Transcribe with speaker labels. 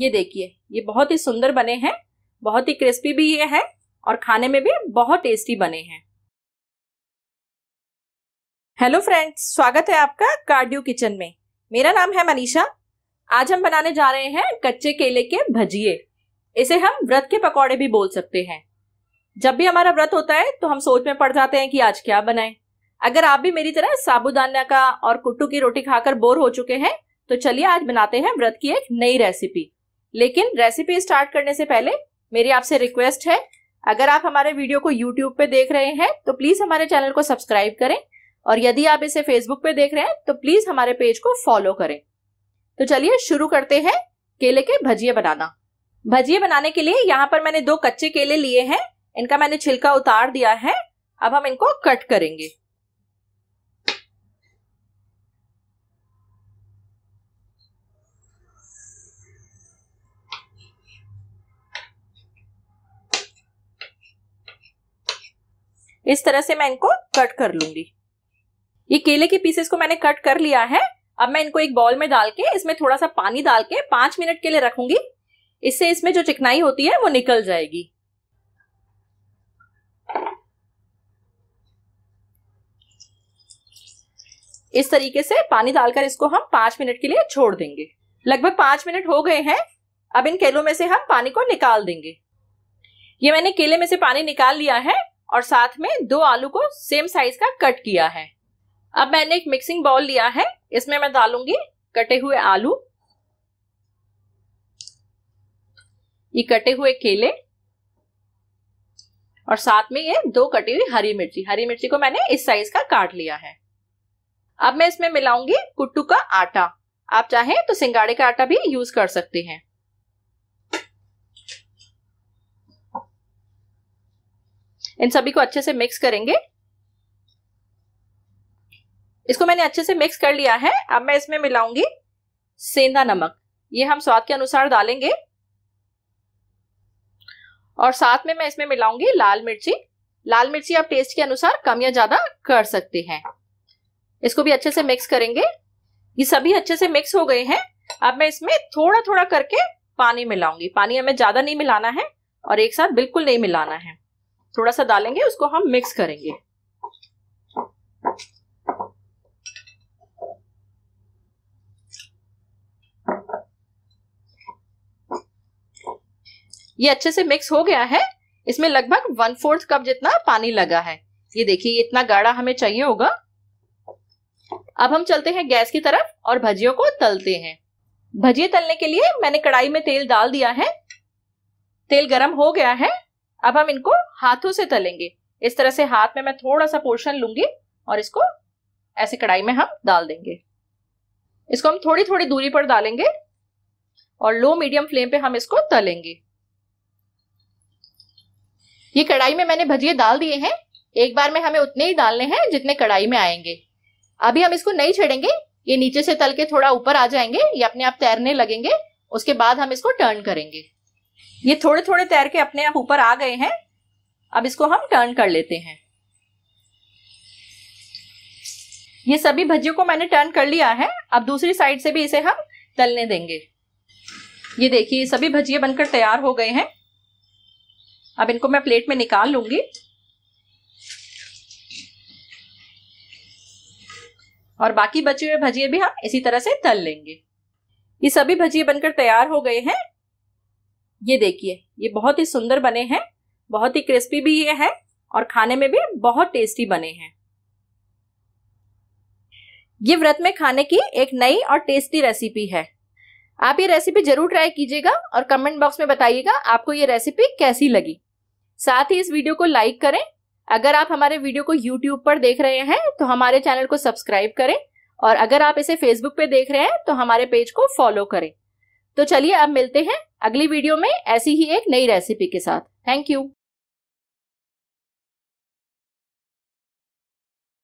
Speaker 1: ये देखिए ये बहुत ही सुंदर बने हैं बहुत ही क्रिस्पी भी ये है और खाने में भी बहुत टेस्टी बने हैं हेलो फ्रेंड्स स्वागत है आपका कार्डियो किचन में मेरा नाम है मनीषा आज हम बनाने जा रहे हैं कच्चे केले के भजिए इसे हम व्रत के पकौड़े भी बोल सकते हैं जब भी हमारा व्रत होता है तो हम सोच में पड़ जाते हैं कि आज क्या बनाएं अगर आप भी मेरी तरह साबुदाना का और कुट्टू की रोटी खाकर बोर हो चुके हैं तो चलिए आज बनाते हैं व्रत की एक नई रेसिपी लेकिन रेसिपी स्टार्ट करने से पहले मेरी आपसे रिक्वेस्ट है अगर आप हमारे वीडियो को यूट्यूब पे देख रहे हैं तो प्लीज हमारे चैनल को सब्सक्राइब करें और यदि आप इसे फेसबुक पे देख रहे हैं तो प्लीज हमारे पेज को फॉलो करें तो चलिए शुरू करते हैं केले के भजिए बनाना भजिए बनाने के लिए यहाँ पर मैंने दो कच्चे केले लिए हैं इनका मैंने छिलका उतार दिया है अब हम इनको कट करेंगे इस तरह से मैं इनको कट कर लूंगी ये केले के पीसेस को मैंने कट कर लिया है अब मैं इनको एक बॉल में डाल के इसमें थोड़ा सा पानी डाल के पांच मिनट के लिए रखूंगी इससे इसमें जो चिकनाई होती है वो निकल जाएगी इस तरीके से पानी डालकर इसको हम पांच मिनट के लिए छोड़ देंगे लगभग पांच मिनट हो गए हैं अब इन केलों में से हम पानी को निकाल देंगे ये मैंने केले में से पानी निकाल लिया है और साथ में दो आलू को सेम साइज का कट किया है अब मैंने एक मिक्सिंग बाउल लिया है इसमें मैं डालूंगी कटे हुए आलू ये कटे हुए केले और साथ में ये दो कटी हुई हरी मिर्ची हरी मिर्ची को मैंने इस साइज का काट लिया है अब मैं इसमें मिलाऊंगी कुट्टू का आटा आप चाहें तो सिंगाड़े का आटा भी यूज कर सकते हैं इन सभी को अच्छे से मिक्स करेंगे इसको मैंने अच्छे से मिक्स कर लिया है अब मैं इसमें मिलाऊंगी सेंधा नमक ये हम स्वाद के अनुसार डालेंगे और साथ में मैं इसमें मिलाऊंगी लाल मिर्ची लाल मिर्ची आप टेस्ट के अनुसार कम या ज्यादा कर सकते हैं इसको भी अच्छे से मिक्स करेंगे ये सभी अच्छे से मिक्स हो गए हैं अब मैं इसमें थोड़ा थोड़ा करके पानी मिलाऊंगी पानी हमें ज्यादा नहीं मिलाना है और एक साथ बिल्कुल नहीं मिलाना है थोड़ा सा डालेंगे उसको हम मिक्स करेंगे ये अच्छे से मिक्स हो गया है इसमें लगभग वन फोर्थ कप जितना पानी लगा है ये देखिए इतना गाढ़ा हमें चाहिए होगा अब हम चलते हैं गैस की तरफ और भजियों को तलते हैं भजिए तलने के लिए मैंने कढ़ाई में तेल डाल दिया है तेल गरम हो गया है अब हम इनको हाथों से तलेंगे इस तरह से हाथ में मैं थोड़ा सा पोर्शन लूंगी और इसको ऐसे कढ़ाई में हम डाल देंगे इसको हम थोड़ी थोड़ी दूरी पर डालेंगे और लो मीडियम फ्लेम पे हम इसको तलेंगे ये कढ़ाई में मैंने भजिए डाल दिए हैं एक बार में हमें उतने ही डालने हैं जितने कढ़ाई में आएंगे अभी हम इसको नहीं छेड़ेंगे ये नीचे से तल के थोड़ा ऊपर आ जाएंगे ये अपने आप तैरने लगेंगे उसके बाद हम इसको टर्न करेंगे ये थोड़े थोड़े तैर के अपने आप ऊपर आ गए हैं अब इसको हम टर्न कर लेते हैं ये सभी भज्जियों को मैंने टर्न कर लिया है अब दूसरी साइड से भी इसे हम तलने देंगे ये देखिए सभी भजिए बनकर तैयार हो गए हैं अब इनको मैं प्लेट में निकाल लूंगी और बाकी बचे हुए भजिए भी हम इसी तरह से तल लेंगे ये सभी भजिए बनकर तैयार हो गए हैं ये देखिए ये बहुत ही सुंदर बने हैं बहुत ही क्रिस्पी भी ये है और खाने में भी बहुत टेस्टी बने हैं ये व्रत में खाने की एक नई और टेस्टी रेसिपी है आप ये रेसिपी जरूर ट्राई कीजिएगा और कमेंट बॉक्स में बताइएगा आपको ये रेसिपी कैसी लगी साथ ही इस वीडियो को लाइक करें अगर आप हमारे वीडियो को यूट्यूब पर देख रहे हैं तो हमारे चैनल को सब्सक्राइब करें और अगर आप इसे फेसबुक पे देख रहे हैं तो हमारे पेज को फॉलो करें तो चलिए अब मिलते हैं अगली वीडियो में ऐसी ही एक नई रेसिपी के साथ थैंक यू